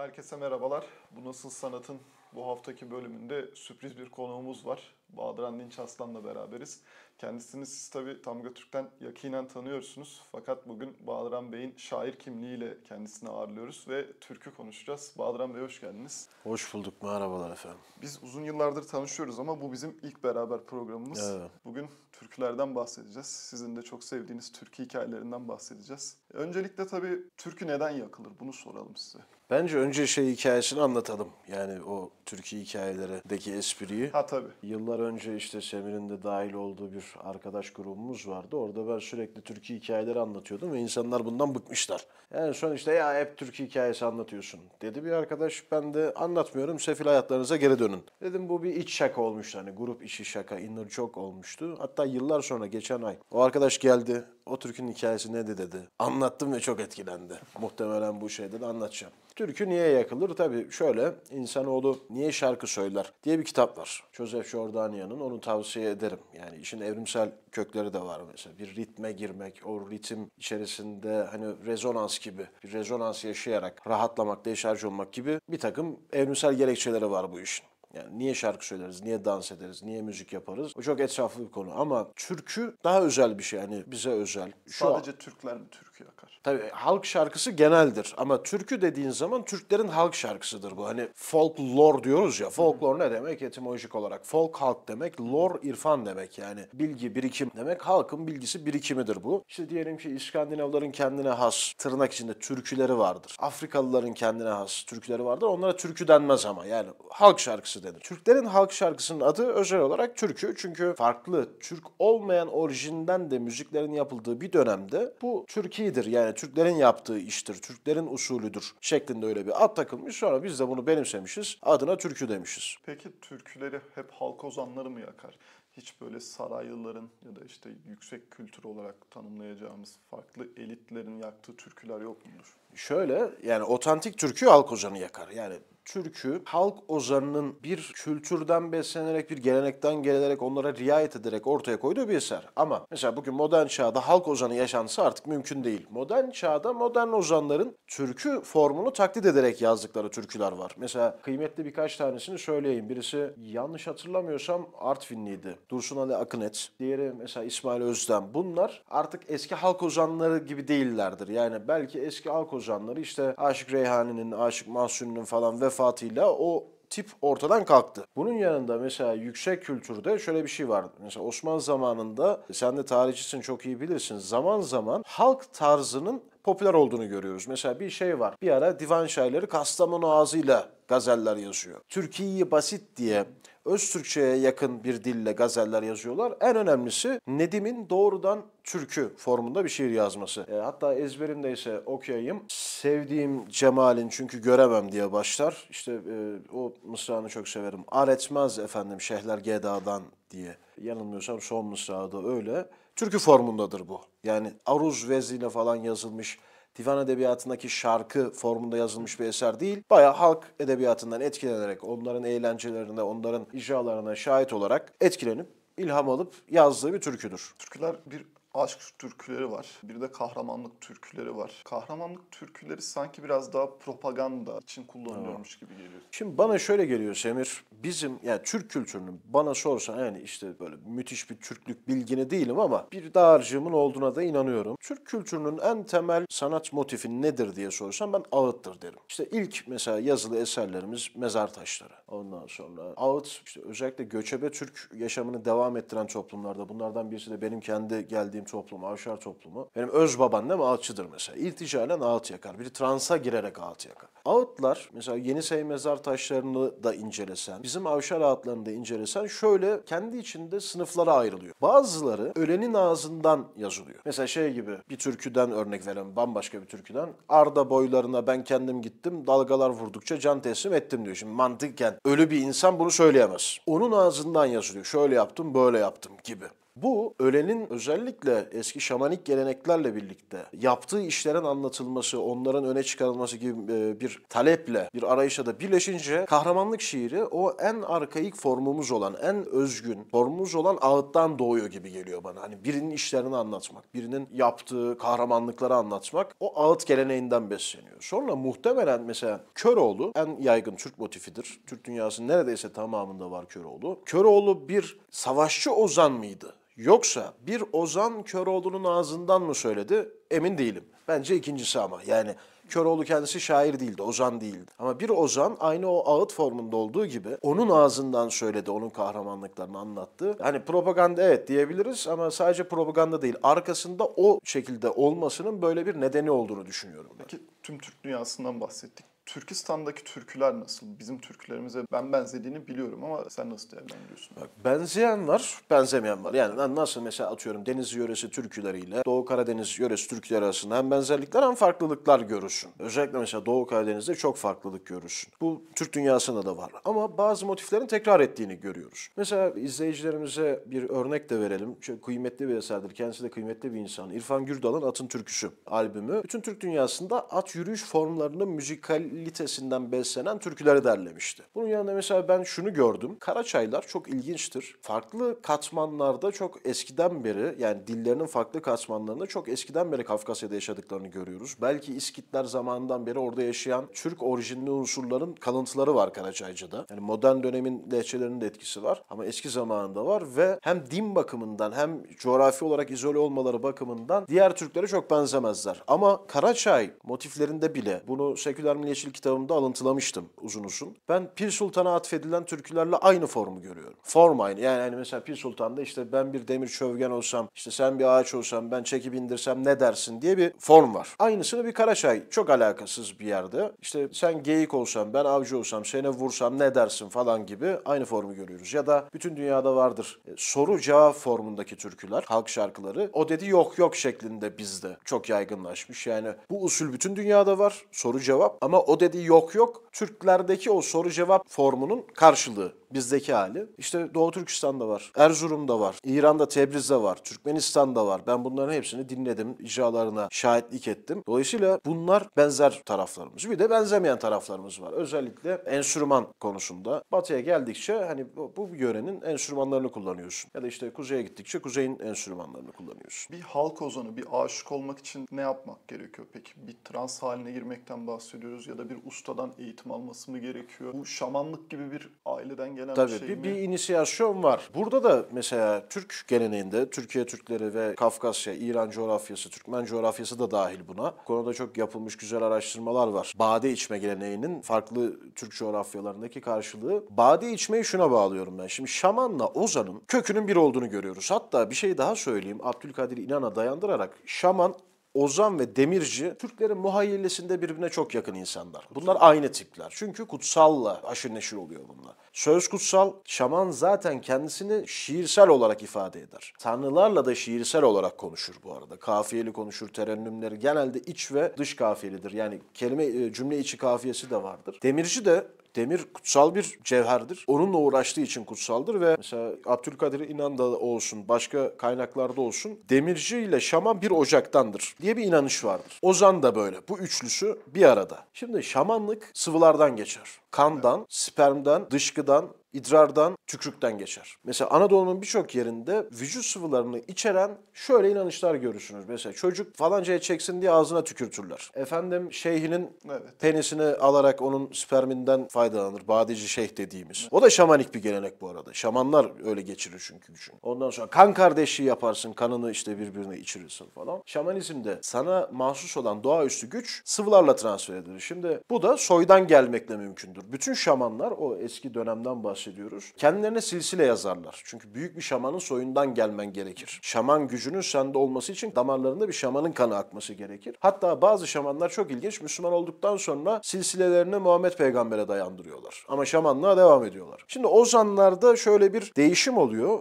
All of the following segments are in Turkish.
Herkese merhabalar. Bu Nasıl Sanat'ın bu haftaki bölümünde sürpriz bir konuğumuz var. Bahadır Dinç Aslan'la beraberiz. Kendisini siz tabi Tamga Türk'ten yakinen tanıyorsunuz. Fakat bugün Bahadır Bey'in şair kimliğiyle kendisini ağırlıyoruz ve türkü konuşacağız. Bahadır Bey hoş geldiniz. Hoş bulduk. Merhabalar efendim. Biz uzun yıllardır tanışıyoruz ama bu bizim ilk beraber programımız. Evet. Bugün türkülerden bahsedeceğiz. Sizin de çok sevdiğiniz türkü hikayelerinden bahsedeceğiz. Öncelikle tabi türkü neden yakılır bunu soralım size. Bence önce şey hikayesini anlatalım. Yani o Türkiye hikayelerindeki espriyi. Ha tabii. Yıllar önce işte Semir'in de dahil olduğu bir arkadaş grubumuz vardı. Orada ben sürekli Türkiye hikayeleri anlatıyordum ve insanlar bundan bıkmışlar. Yani son işte ya hep Türkiye hikayesi anlatıyorsun dedi bir arkadaş. Ben de anlatmıyorum sefil hayatlarınıza geri dönün. Dedim bu bir iç şaka olmuştu hani grup içi şaka inner çok olmuştu. Hatta yıllar sonra geçen ay o arkadaş geldi o türkün hikayesi nedir dedi. Anlattım ve çok etkilendi. Muhtemelen bu şeyde de anlatacağım. Türkü niye yakılır? Tabii şöyle, insanoğlu niye şarkı söyler diye bir kitap var. Joseph Jordania'nın, onu tavsiye ederim. Yani işin evrimsel kökleri de var mesela. Bir ritme girmek, o ritim içerisinde hani rezonans gibi, bir rezonans yaşayarak rahatlamak, deşarj olmak gibi bir takım evrimsel gerekçeleri var bu işin. Yani niye şarkı söyleriz, niye dans ederiz, niye müzik yaparız? Bu çok etraflı bir konu ama türkü daha özel bir şey. Yani bize özel. Şu Sadece an... Türkler mi Türk? türkü akar. Tabii e, halk şarkısı geneldir ama türkü dediğin zaman Türklerin halk şarkısıdır bu. Hani folklor diyoruz ya. folklor ne demek etimolojik olarak? Folk halk demek, lor irfan demek yani. Bilgi, birikim demek. Halkın bilgisi birikimidir bu. İşte diyelim ki İskandinavların kendine has tırnak içinde türküleri vardır. Afrikalıların kendine has türküleri vardır. Onlara türkü denmez ama yani halk şarkısı denir. Türklerin halk şarkısının adı özel olarak türkü. Çünkü farklı Türk olmayan orijinden de müziklerin yapıldığı bir dönemde bu Türkiye şeyidir yani Türklerin yaptığı iştir, Türklerin usulüdür şeklinde öyle bir ad takılmış. Sonra biz de bunu benimsemişiz, adına türkü demişiz. Peki türküleri hep halk ozanları mı yakar? hiç böyle saraylıların ya da işte yüksek kültür olarak tanımlayacağımız farklı elitlerin yaktığı türküler yok mudur? Şöyle yani otantik türkü halk hocanı yakar. Yani türkü halk ozanının bir kültürden beslenerek, bir gelenekten gelerek, onlara riayet ederek ortaya koyduğu bir eser. Ama mesela bugün modern çağda halk ozanı yaşansa artık mümkün değil. Modern çağda modern ozanların türkü formunu taklit ederek yazdıkları türküler var. Mesela kıymetli birkaç tanesini söyleyeyim. Birisi yanlış hatırlamıyorsam Artvinliydi. Dursun Ali Akınet. Diğeri mesela İsmail Özden. Bunlar artık eski halk ozanları gibi değillerdir. Yani belki eski halk ozanları işte Aşık Reyhani'nin, Aşık Mahsun'un falan vefat izafatıyla o tip ortadan kalktı. Bunun yanında mesela yüksek kültürde şöyle bir şey var. Mesela Osmanlı zamanında, sen de tarihçisin çok iyi bilirsin, zaman zaman halk tarzının popüler olduğunu görüyoruz. Mesela bir şey var. Bir ara divan şairleri Kastamonu ağzıyla gazeller yazıyor. Türkiye'yi basit diye Öz Türkçeye yakın bir dille gazeller yazıyorlar. En önemlisi Nedim'in doğrudan türkü formunda bir şiir yazması. E, hatta ezberimdeyse okuyayım. Sevdiğim cemalin çünkü göremem diye başlar. İşte e, o mısranı çok severim. Ar etmez efendim şehler gedadan diye. Yanılmıyorsam son da öyle. Türkü formundadır bu. Yani aruz vezine falan yazılmış divan edebiyatındaki şarkı formunda yazılmış bir eser değil. Bayağı halk edebiyatından etkilenerek, onların eğlencelerine, onların icralarına şahit olarak etkilenip ilham alıp yazdığı bir türküdür. Türküler bir aşk türküleri var. Bir de kahramanlık türküleri var. Kahramanlık türküleri sanki biraz daha propaganda için kullanılıyormuş gibi geliyor. Şimdi bana şöyle geliyor Semir. Bizim yani Türk kültürünün bana sorsan yani işte böyle müthiş bir Türklük bilgini değilim ama bir dağarcığımın olduğuna da inanıyorum. Türk kültürünün en temel sanat motifi nedir diye sorsam ben ağıttır derim. İşte ilk mesela yazılı eserlerimiz mezar taşları. Ondan sonra ağıt işte özellikle göçebe Türk yaşamını devam ettiren toplumlarda bunlardan birisi de benim kendi geldiğim geldiğim toplum, avşar toplumu. Benim öz mi ağıtçıdır mesela. İlticalen ağıt yakar. Biri transa girerek ağıt yakar. Ağıtlar mesela Yenisey mezar taşlarını da incelesen, bizim avşar ağıtlarını da incelesen şöyle kendi içinde sınıflara ayrılıyor. Bazıları ölenin ağzından yazılıyor. Mesela şey gibi bir türküden örnek verelim bambaşka bir türküden. Arda boylarına ben kendim gittim dalgalar vurdukça can teslim ettim diyor. Şimdi mantıken ölü bir insan bunu söyleyemez. Onun ağzından yazılıyor. Şöyle yaptım böyle yaptım gibi. Bu ölenin özellikle eski şamanik geleneklerle birlikte yaptığı işlerin anlatılması, onların öne çıkarılması gibi e, bir taleple, bir arayışa da birleşince kahramanlık şiiri o en arkaik formumuz olan, en özgün formumuz olan ağıttan doğuyor gibi geliyor bana. Hani birinin işlerini anlatmak, birinin yaptığı kahramanlıkları anlatmak o ağıt geleneğinden besleniyor. Sonra muhtemelen mesela Köroğlu en yaygın Türk motifidir. Türk dünyasının neredeyse tamamında var Köroğlu. Köroğlu bir savaşçı ozan mıydı? Yoksa bir Ozan Köroğlu'nun ağzından mı söyledi emin değilim. Bence ikincisi ama yani Köroğlu kendisi şair değildi, Ozan değildi. Ama bir Ozan aynı o ağıt formunda olduğu gibi onun ağzından söyledi, onun kahramanlıklarını anlattı. Hani propaganda evet diyebiliriz ama sadece propaganda değil. Arkasında o şekilde olmasının böyle bir nedeni olduğunu düşünüyorum ben. Peki tüm Türk dünyasından bahsettik. Türkistan'daki Türküler nasıl? Bizim türkülerimize ben benzediğini biliyorum ama sen nasıl değerlendiriyorsun? Bak benzeyen var, benzemeyen var. Yani nasıl mesela atıyorum Denizli yöresi türküleriyle Doğu Karadeniz yöresi türküleri arasında hem benzerlikler hem farklılıklar görürsün. Özellikle mesela Doğu Karadeniz'de çok farklılık görürsün. Bu Türk dünyasında da var. Ama bazı motiflerin tekrar ettiğini görüyoruz. Mesela izleyicilerimize bir örnek de verelim. Çok kıymetli bir eserdir. Kendisi de kıymetli bir insan. İrfan Gürdal'ın Atın Türküsü albümü. Bütün Türk dünyasında at yürüyüş formlarının müzikal litesinden beslenen türküleri derlemişti. Bunun yanında mesela ben şunu gördüm. Karaçaylar çok ilginçtir. Farklı katmanlarda çok eskiden beri yani dillerinin farklı katmanlarında çok eskiden beri Kafkasya'da yaşadıklarını görüyoruz. Belki İskitler zamanından beri orada yaşayan Türk orijinli unsurların kalıntıları var Karaçayca'da. Yani modern dönemin lehçelerinin de etkisi var ama eski zamanında var ve hem din bakımından hem coğrafi olarak izole olmaları bakımından diğer Türklere çok benzemezler. Ama Karaçay motiflerinde bile bunu seküler milliyetçilik Türkü kitabımda alıntılamıştım uzun uzun. Ben Pir Sultan'a atfedilen türkülerle aynı formu görüyorum. Form aynı. Yani hani mesela Pir Sultan'da işte ben bir demir çövgen olsam, işte sen bir ağaç olsam, ben çekip indirsem ne dersin diye bir form var. Aynısını bir Karaçay çok alakasız bir yerde. İşte sen geyik olsam, ben avcı olsam, seni vursam ne dersin falan gibi aynı formu görüyoruz. Ya da bütün dünyada vardır. E, soru cevap formundaki türküler, halk şarkıları o dedi yok yok şeklinde bizde çok yaygınlaşmış. Yani bu usul bütün dünyada var soru cevap ama o dedi yok yok Türklerdeki o soru cevap formunun karşılığı bizdeki hali. İşte Doğu Türkistan'da var, Erzurum'da var, İran'da, Tebriz'de var, Türkmenistan'da var. Ben bunların hepsini dinledim, icralarına şahitlik ettim. Dolayısıyla bunlar benzer taraflarımız. Bir de benzemeyen taraflarımız var. Özellikle enstrüman konusunda. Batı'ya geldikçe hani bu, bu yörenin enstrümanlarını kullanıyorsun. Ya da işte kuzeye gittikçe kuzeyin enstrümanlarını kullanıyorsun. Bir halk ozanı, bir aşık olmak için ne yapmak gerekiyor peki? Bir trans haline girmekten bahsediyoruz ya da bir ustadan eğitim alması mı gerekiyor? Bu şamanlık gibi bir aileden gel gelen Tabii, bir şey bir, mi? bir inisiyasyon var. Burada da mesela Türk geleneğinde Türkiye Türkleri ve Kafkasya, İran coğrafyası, Türkmen coğrafyası da dahil buna. Bu konuda çok yapılmış güzel araştırmalar var. Bade içme geleneğinin farklı Türk coğrafyalarındaki karşılığı. Bade içmeyi şuna bağlıyorum ben. Şimdi şamanla ozanın kökünün bir olduğunu görüyoruz. Hatta bir şey daha söyleyeyim. Abdülkadir İnan'a dayandırarak şaman Ozan ve Demirci Türklerin muhayyilesinde birbirine çok yakın insanlar. Bunlar aynı tipler. Çünkü kutsalla aşırı neşir oluyor bunlar. Söz kutsal, şaman zaten kendisini şiirsel olarak ifade eder. Tanrılarla da şiirsel olarak konuşur bu arada. Kafiyeli konuşur, terennümleri genelde iç ve dış kafiyelidir. Yani kelime e, cümle içi kafiyesi de vardır. Demirci de demir kutsal bir cevherdir. Onunla uğraştığı için kutsaldır ve mesela Abdülkadir da olsun, başka kaynaklarda olsun demirci ile şaman bir ocaktandır diye bir inanış vardır. Ozan da böyle. Bu üçlüsü bir arada. Şimdi şamanlık sıvılardan geçer. Kandan, spermden, dışkıdan, idrardan, tükürükten geçer. Mesela Anadolu'nun birçok yerinde vücut sıvılarını içeren şöyle inanışlar görürsünüz. Mesela çocuk falancaya çeksin diye ağzına tükürtürler. Efendim şeyhinin evet. penisini alarak onun sperminden faydalanır. Badici şeyh dediğimiz. Evet. O da şamanik bir gelenek bu arada. Şamanlar öyle geçirir çünkü gücünü. Ondan sonra kan kardeşliği yaparsın. Kanını işte birbirine içirirsin falan. Şamanizmde sana mahsus olan doğaüstü güç sıvılarla transfer edilir. Şimdi bu da soydan gelmekle mümkündür. Bütün şamanlar o eski dönemden bahsediyor bahsediyoruz. Kendilerine silsile yazarlar. Çünkü büyük bir şamanın soyundan gelmen gerekir. Şaman gücünün sende olması için damarlarında bir şamanın kanı akması gerekir. Hatta bazı şamanlar çok ilginç. Müslüman olduktan sonra silsilelerini Muhammed peygambere dayandırıyorlar. Ama şamanlığa devam ediyorlar. Şimdi ozanlarda şöyle bir değişim oluyor.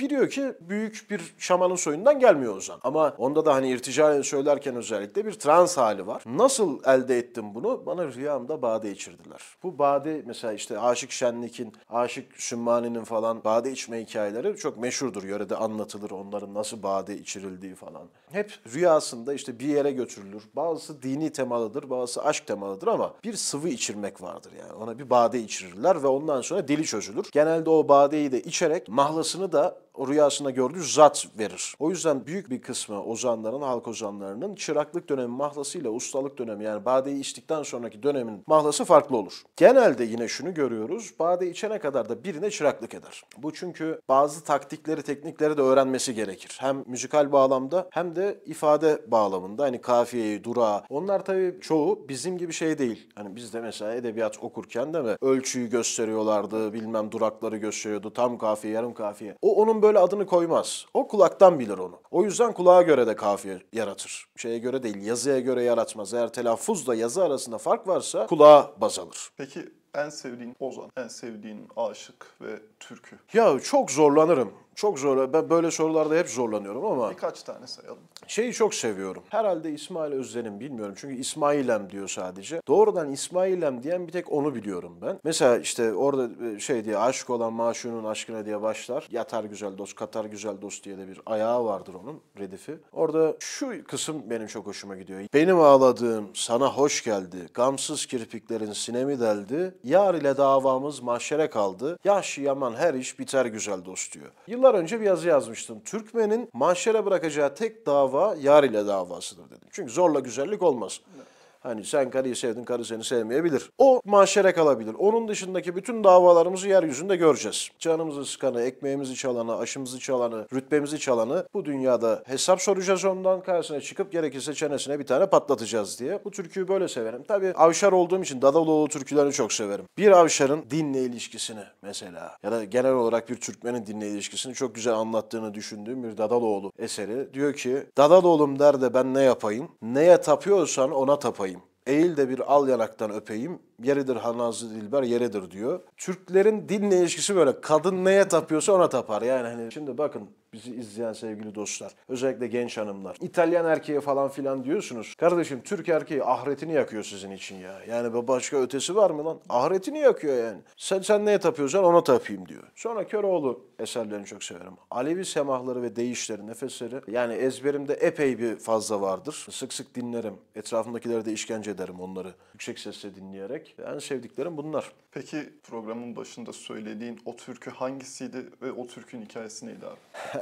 Biliyor ki büyük bir şamanın soyundan gelmiyor ozan. Ama onda da hani irticalen söylerken özellikle bir trans hali var. Nasıl elde ettim bunu? Bana rüyamda bade içirdiler. Bu bade mesela işte Aşık Şenlik'in Aşık Sümmani'nin falan bade içme hikayeleri çok meşhurdur. Yörede anlatılır onların nasıl bade içirildiği falan. Hep rüyasında işte bir yere götürülür. Bazısı dini temalıdır, bazısı aşk temalıdır ama bir sıvı içirmek vardır yani. Ona bir bade içirirler ve ondan sonra dili çözülür. Genelde o badeyi de içerek mahlasını da rüyasında gördüğü zat verir. O yüzden büyük bir kısmı ozanların, halk ozanlarının çıraklık dönemi mahlasıyla ustalık dönemi yani badeyi içtikten sonraki dönemin mahlası farklı olur. Genelde yine şunu görüyoruz. Bade içene kadar da birine çıraklık eder. Bu çünkü bazı taktikleri, teknikleri de öğrenmesi gerekir. Hem müzikal bağlamda hem de ifade bağlamında hani kafiyeyi, durağı. Onlar tabii çoğu bizim gibi şey değil. Hani biz de mesela edebiyat okurken de mi ölçüyü gösteriyorlardı, bilmem durakları gösteriyordu, tam kafiye, yarım kafiye. O onun böyle böyle adını koymaz. O kulaktan bilir onu. O yüzden kulağa göre de kafiye yaratır. Şeye göre değil, yazıya göre yaratmaz. Eğer telaffuzla yazı arasında fark varsa kulağa baz alır. Peki en sevdiğin Ozan, en sevdiğin aşık ve türkü? Ya çok zorlanırım çok zor. Ben böyle sorularda hep zorlanıyorum ama. Birkaç tane sayalım. Şeyi çok seviyorum. Herhalde İsmail Özden'in bilmiyorum. Çünkü İsmailem diyor sadece. Doğrudan İsmailem diyen bir tek onu biliyorum ben. Mesela işte orada e, şey diye aşk olan maşunun aşkına diye başlar. Yatar güzel dost, katar güzel dost diye de bir ayağı vardır onun redifi. Orada şu kısım benim çok hoşuma gidiyor. Benim ağladığım sana hoş geldi. Gamsız kirpiklerin sinemi deldi. Yar ile davamız mahşere kaldı. Yaş yaman her iş biter güzel dost diyor. Yıllar Yıllar önce bir yazı yazmıştım. Türkmen'in mahşere bırakacağı tek dava yar ile davasıdır dedim. Çünkü zorla güzellik olmaz. Evet. Hani sen karıyı sevdin, karı seni sevmeyebilir. O mahşere kalabilir. Onun dışındaki bütün davalarımızı yeryüzünde göreceğiz. Canımızı sıkanı, ekmeğimizi çalanı, aşımızı çalanı, rütbemizi çalanı bu dünyada hesap soracağız ondan. Karşısına çıkıp gerekirse çenesine bir tane patlatacağız diye. Bu türküyü böyle severim. Tabii avşar olduğum için Dadaloğlu türkülerini çok severim. Bir avşarın dinle ilişkisini mesela ya da genel olarak bir Türkmenin dinle ilişkisini çok güzel anlattığını düşündüğüm bir Dadaloğlu eseri. Diyor ki Dadaloğlum der de ben ne yapayım? Neye tapıyorsan ona tapayım. Eğil de bir al yanaktan öpeyim, yeridir hanazı dilber yeridir diyor. Türklerin dinle ilişkisi böyle. Kadın neye tapıyorsa ona tapar. Yani hani şimdi bakın bizi izleyen sevgili dostlar, özellikle genç hanımlar. İtalyan erkeği falan filan diyorsunuz. Kardeşim Türk erkeği ahretini yakıyor sizin için ya. Yani başka ötesi var mı lan? Ahretini yakıyor yani. Sen sen neye tapıyorsan ona tapayım diyor. Sonra Köroğlu eserlerini çok severim. Alevi semahları ve deyişleri, nefesleri yani ezberimde epey bir fazla vardır. Sık sık dinlerim. Etrafımdakilere de işkence ederim onları yüksek sesle dinleyerek. En sevdiklerim bunlar. Peki programın başında söylediğin o türkü hangisiydi ve o türkün hikayesi neydi abi?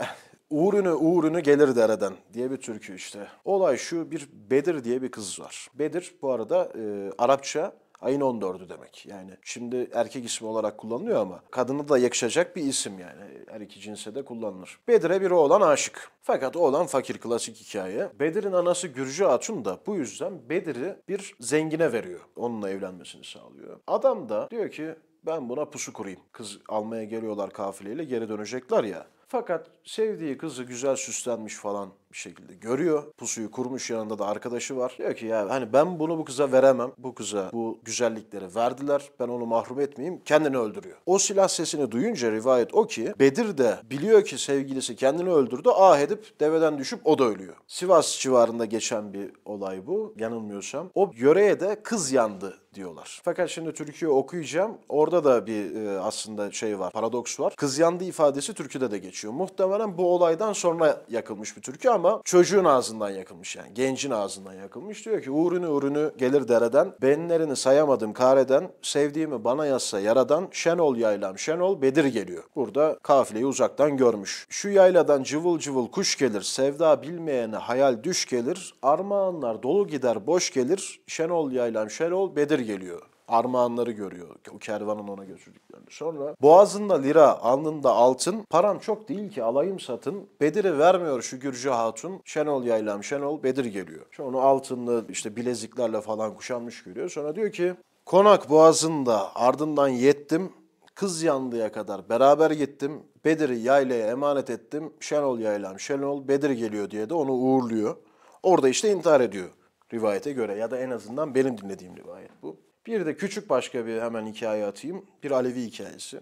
Uğrunu uğrunu gelir dereden diye bir türkü işte. Olay şu bir Bedir diye bir kız var. Bedir bu arada e, Arapça Ayın 14'ü demek. Yani şimdi erkek ismi olarak kullanılıyor ama kadına da yakışacak bir isim yani. Her iki cinse de kullanılır. Bedir'e bir oğlan aşık. Fakat oğlan fakir klasik hikaye. Bedir'in anası Gürcü Hatun da bu yüzden Bedir'i bir zengine veriyor. Onunla evlenmesini sağlıyor. Adam da diyor ki ben buna pusu kurayım. Kız almaya geliyorlar kafileyle geri dönecekler ya. Fakat sevdiği kızı güzel süslenmiş falan bir şekilde görüyor. Pusuyu kurmuş yanında da arkadaşı var. Diyor ki ya hani ben bunu bu kıza veremem. Bu kıza bu güzellikleri verdiler. Ben onu mahrum etmeyeyim. Kendini öldürüyor. O silah sesini duyunca rivayet o ki Bedir de biliyor ki sevgilisi kendini öldürdü. Ah edip deveden düşüp o da ölüyor. Sivas civarında geçen bir olay bu. Yanılmıyorsam. O yöreye de kız yandı diyorlar. Fakat şimdi Türkiye okuyacağım. Orada da bir e, aslında şey var, paradoks var. Kız yandı ifadesi Türkiye'de de geçiyor. Muhtemelen bu olaydan sonra yakılmış bir türkü ama çocuğun ağzından yakılmış yani. Gencin ağzından yakılmış. Diyor ki uğrunu uğrunu gelir dereden, benlerini sayamadım kareden, sevdiğimi bana yazsa yaradan, şenol yaylam şenol Bedir geliyor. Burada kafileyi uzaktan görmüş. Şu yayladan cıvıl cıvıl kuş gelir, sevda bilmeyene hayal düş gelir, armağanlar dolu gider boş gelir, şenol yaylam şenol Bedir geliyor armağanları görüyor. O kervanın ona götürdüklerini. Sonra boğazında lira, alnında altın. Param çok değil ki alayım satın. Bedir'e vermiyor şu Gürcü hatun. Şenol yaylam, Şenol Bedir geliyor. Sonra onu altınlı işte bileziklerle falan kuşanmış görüyor. Sonra diyor ki Konak boğazında ardından yettim. Kız yandıya kadar beraber gittim. Bedir'i yaylaya emanet ettim. Şenol yaylam, Şenol Bedir geliyor diye de onu uğurluyor. Orada işte intihar ediyor rivayete göre ya da en azından benim dinlediğim rivayet bu. Bir de küçük başka bir hemen hikaye atayım. Bir Alevi hikayesi.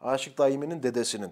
Aşık Daimi'nin dedesinin,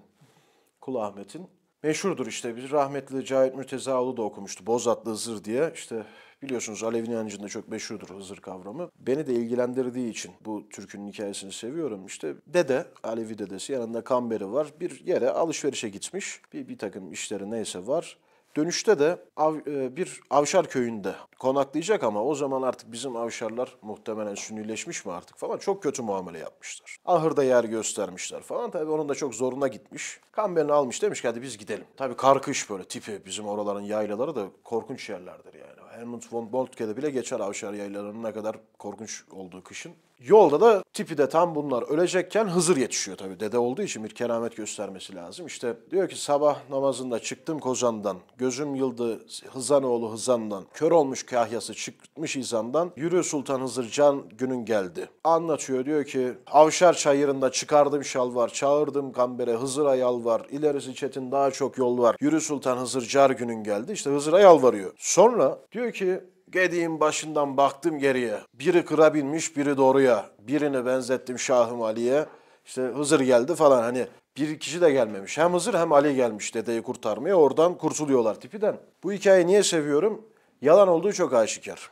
Kul Ahmet'in. Meşhurdur işte bir rahmetli Cahit Mürtezaoğlu da okumuştu. Bozatlı Hızır diye işte biliyorsunuz Alevi inancında çok meşhurdur Hızır kavramı. Beni de ilgilendirdiği için bu türkünün hikayesini seviyorum. İşte dede, Alevi dedesi yanında kamberi var. Bir yere alışverişe gitmiş. Bir, bir takım işleri neyse var. Dönüşte de av, e, bir Avşar köyünde konaklayacak ama o zaman artık bizim Avşarlar muhtemelen sünnileşmiş mi artık falan çok kötü muamele yapmışlar. Ahırda yer göstermişler falan tabi onun da çok zoruna gitmiş. Kamber'ini almış demiş ki hadi biz gidelim. Tabi karkış böyle tipi bizim oraların yaylaları da korkunç yerlerdir yani. Helmut von Boltke'de bile geçer Avşar yaylalarının ne kadar korkunç olduğu kışın. Yolda da tipi de tam bunlar ölecekken Hızır yetişiyor tabii. Dede olduğu için bir keramet göstermesi lazım. İşte diyor ki sabah namazında çıktım Kozan'dan, gözüm yıldı Hızanoğlu Hızan'dan, kör olmuş kahyası çıkmış izandan, yürü Sultan Hızır can günün geldi. Anlatıyor diyor ki Avşar çayırında çıkardım şalvar, çağırdım kambere Hızır'a yalvar, ilerisi çetin daha çok yol var, yürü Sultan Hızır car günün geldi. İşte Hızır'a yalvarıyor. Sonra diyor ki Gediğin başından baktım geriye. Biri kıra binmiş, biri doğruya. Birini benzettim Şahım Ali'ye. İşte Hızır geldi falan hani bir kişi de gelmemiş. Hem Hızır hem Ali gelmiş dedeyi kurtarmaya. Oradan kurtuluyorlar tipiden. Bu hikayeyi niye seviyorum? Yalan olduğu çok aşikar.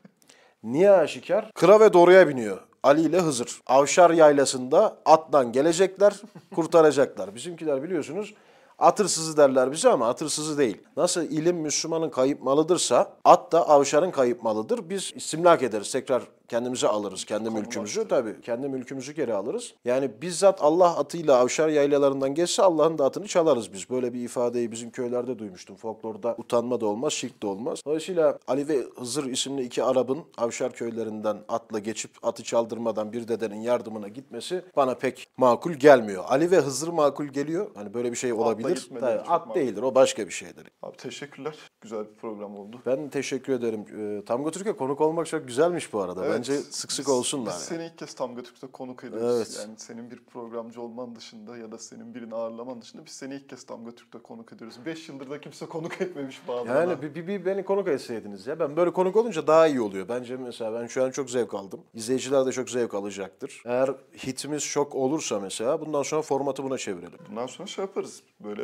niye aşikar? Kıra ve doğruya biniyor. Ali ile Hızır. Avşar yaylasında attan gelecekler, kurtaracaklar. Bizimkiler biliyorsunuz Atırsızı derler bize ama atırsızı değil. Nasıl ilim Müslümanın kayıp malıdırsa at da avşarın kayıp malıdır. Biz istimlak ederiz tekrar kendimize alırız. Kendi Konum mülkümüzü olsun. tabii. Kendi mülkümüzü geri alırız. Yani bizzat Allah atıyla avşar yaylalarından geçse Allah'ın da atını çalarız biz. Böyle bir ifadeyi bizim köylerde duymuştum. Folklorda utanma da olmaz, şirk de olmaz. Dolayısıyla Ali ve Hızır isimli iki Arap'ın avşar köylerinden atla geçip atı çaldırmadan bir dedenin yardımına gitmesi bana pek makul gelmiyor. Ali ve Hızır makul geliyor. Hani böyle bir şey olabilir. Tabii, at makul. değildir. O başka bir şeydir. Abi teşekkürler. Güzel bir program oldu. Ben teşekkür ederim. Ee, Tango Türkiye konuk olmak çok güzelmiş bu arada. Evet, bence sık sık olsunlar. Biz yani. seni ilk kez Tamga Türk'te konuk ediyoruz. Evet. Yani senin bir programcı olman dışında ya da senin birini ağırlaman dışında biz seni ilk kez Tamga Türk'te konuk ediyoruz. Beş yıldır da kimse konuk etmemiş bağlamına. Yani bir, bir, bir beni konuk etseydiniz ya. Ben böyle konuk olunca daha iyi oluyor. Bence mesela ben şu an çok zevk aldım. İzleyiciler de çok zevk alacaktır. Eğer hitimiz şok olursa mesela bundan sonra formatı buna çevirelim. Bundan sonra şey yaparız. Böyle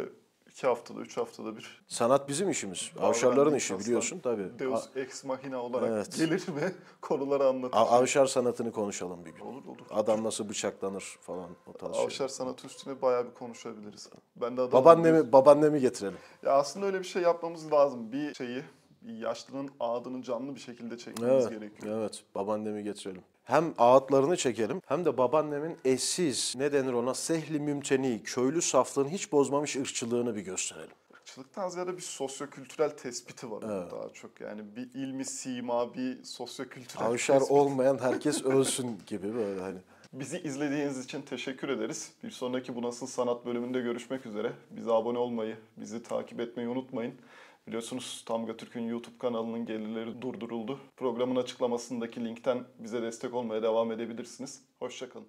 iki haftada, üç haftada bir. Sanat bizim işimiz. Avşarların işi biliyorsun tabii. Deus ex machina olarak evet. gelir ve konuları anlatır. A- avşar sanatını konuşalım bir gün. Olur olur. Adam nasıl bıçaklanır falan o tarz Avşar şey. sanatı üstüne bayağı bir konuşabiliriz. Ben de adam babaannemi, babaannemi getirelim. Ya aslında öyle bir şey yapmamız lazım. Bir şeyi yaşlının ağadını canlı bir şekilde çekmemiz evet, gerekiyor. Evet, babaannemi getirelim. Hem ağıtlarını çekelim hem de babaannemin eşsiz, ne denir ona, sehli mümteni, köylü saflığını hiç bozmamış ırkçılığını bir gösterelim. Irkçılıktan ziyade bir sosyokültürel tespiti var evet. daha çok. Yani bir ilmi sima, bir sosyokültürel Avşar tespit. olmayan herkes ölsün gibi böyle hani. Bizi izlediğiniz için teşekkür ederiz. Bir sonraki Bu Nasıl Sanat bölümünde görüşmek üzere. Bize abone olmayı, bizi takip etmeyi unutmayın. Biliyorsunuz Tamga Türk'ün YouTube kanalının gelirleri durduruldu. Programın açıklamasındaki linkten bize destek olmaya devam edebilirsiniz. Hoşçakalın.